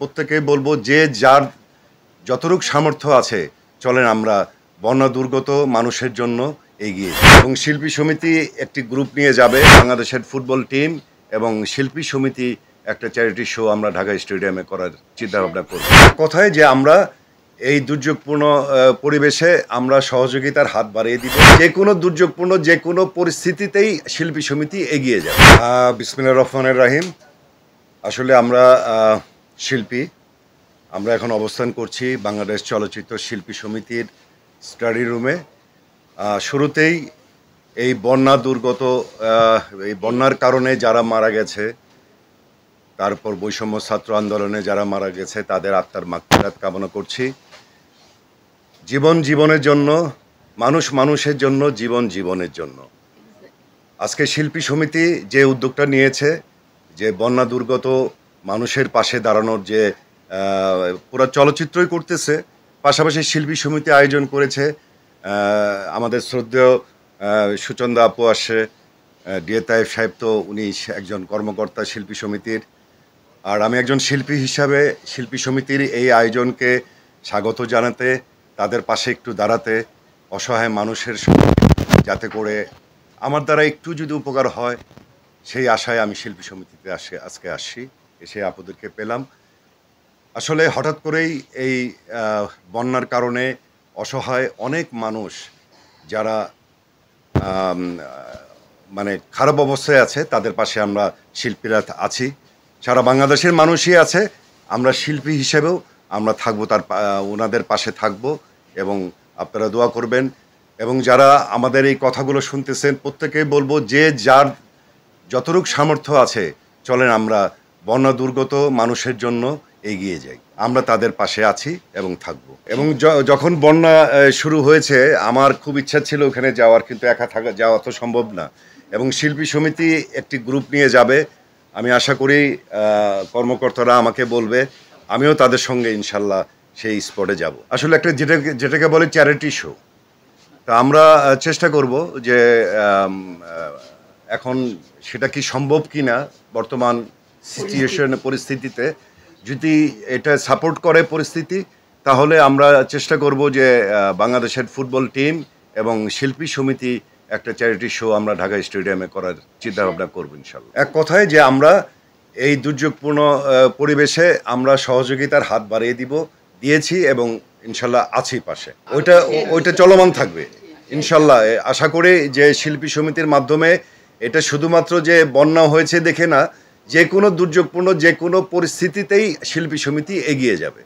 প্রত্যেকেই বলবো যে যার যতটুক সামর্থ্য আছে চলেন আমরা বন্যা দুর্গত মানুষের জন্য এগিয়ে এবং শিল্পী সমিতি একটি গ্রুপ নিয়ে যাবে বাংলাদেশের ফুটবল টিম এবং শিল্পী সমিতি একটা চ্যারিটি শো আমরা ঢাকা স্টেডিয়ামে করার চিন্তাভাবনা করব কথায় যে আমরা এই দুর্যোগপূর্ণ পরিবেশে আমরা সহযোগিতার হাত বাড়িয়ে দিব যে কোনো দুর্যোগপূর্ণ যে কোনো পরিস্থিতিতেই শিল্পী সমিতি এগিয়ে যাবে বিসমিল্লা রহমানের রাহিম আসলে আমরা শিল্পী আমরা এখন অবস্থান করছি বাংলাদেশ চলচ্চিত্র শিল্পী সমিতির স্টাডি রুমে শুরুতেই এই বন্যা দুর্গত এই বন্যার কারণে যারা মারা গেছে তারপর বৈষম্য ছাত্র আন্দোলনে যারা মারা গেছে তাদের আত্মার মাকফিরাত কামনা করছি জীবন জীবনের জন্য মানুষ মানুষের জন্য জীবন জীবনের জন্য আজকে শিল্পী সমিতি যে উদ্যোগটা নিয়েছে যে বন্যা দুর্গত মানুষের পাশে দাঁড়ানোর যে পুরো চলচ্চিত্রই করতেছে পাশাপাশি শিল্পী সমিতি আয়োজন করেছে আমাদের শ্রদ্ধেয় সুচন্দা আপু আসে ডিএ তাইফ সাহেব তো উনি একজন কর্মকর্তা শিল্পী সমিতির আর আমি একজন শিল্পী হিসাবে শিল্পী সমিতির এই আয়োজনকে স্বাগত জানাতে তাদের পাশে একটু দাঁড়াতে অসহায় মানুষের যাতে করে আমার দ্বারা একটু যদি উপকার হয় সেই আশায় আমি শিল্পী সমিতিতে আসে আজকে আসি এসে আপদেরকে পেলাম আসলে হঠাৎ করেই এই বন্যার কারণে অসহায় অনেক মানুষ যারা মানে খারাপ অবস্থায় আছে তাদের পাশে আমরা শিল্পীরা আছি সারা বাংলাদেশের মানুষই আছে আমরা শিল্পী হিসেবেও আমরা থাকব তার ওনাদের পাশে থাকব এবং আপনারা দোয়া করবেন এবং যারা আমাদের এই কথাগুলো শুনতেছেন প্রত্যেকেই বলবো যে যার যতটুক সামর্থ্য আছে চলেন আমরা বন্যা দুর্গত মানুষের জন্য এগিয়ে যাই আমরা তাদের পাশে আছি এবং থাকব এবং যখন বন্যা শুরু হয়েছে আমার খুব ইচ্ছা ছিল ওখানে যাওয়ার কিন্তু একা থাকা যাওয়া তো সম্ভব না এবং শিল্পী সমিতি একটি গ্রুপ নিয়ে যাবে আমি আশা করি কর্মকর্তারা আমাকে বলবে আমিও তাদের সঙ্গে ইনশাল্লাহ সেই স্পটে যাব আসলে একটা যেটা যেটাকে বলে চ্যারিটি শো তা আমরা চেষ্টা করব যে এখন সেটা কি সম্ভব কি না বর্তমান সিচুয়েশনে পরিস্থিতিতে যদি এটা সাপোর্ট করে পরিস্থিতি তাহলে আমরা চেষ্টা করব যে বাংলাদেশের ফুটবল টিম এবং শিল্পী সমিতি একটা চ্যারিটি শো আমরা ঢাকা স্টেডিয়ামে করার চিন্তাভাবনা করব ইনশাল্লাহ এক কথায় যে আমরা এই দুর্যোগপূর্ণ পরিবেশে আমরা সহযোগিতার হাত বাড়িয়ে দিব দিয়েছি এবং ইনশাল্লাহ আছি পাশে ওইটা ওইটা চলমান থাকবে ইনশাল্লাহ আশা করি যে শিল্পী সমিতির মাধ্যমে এটা শুধুমাত্র যে বন্যা হয়েছে দেখে না যে কোনো দুর্যোগপূর্ণ যে কোনো পরিস্থিতিতেই শিল্পী সমিতি এগিয়ে যাবে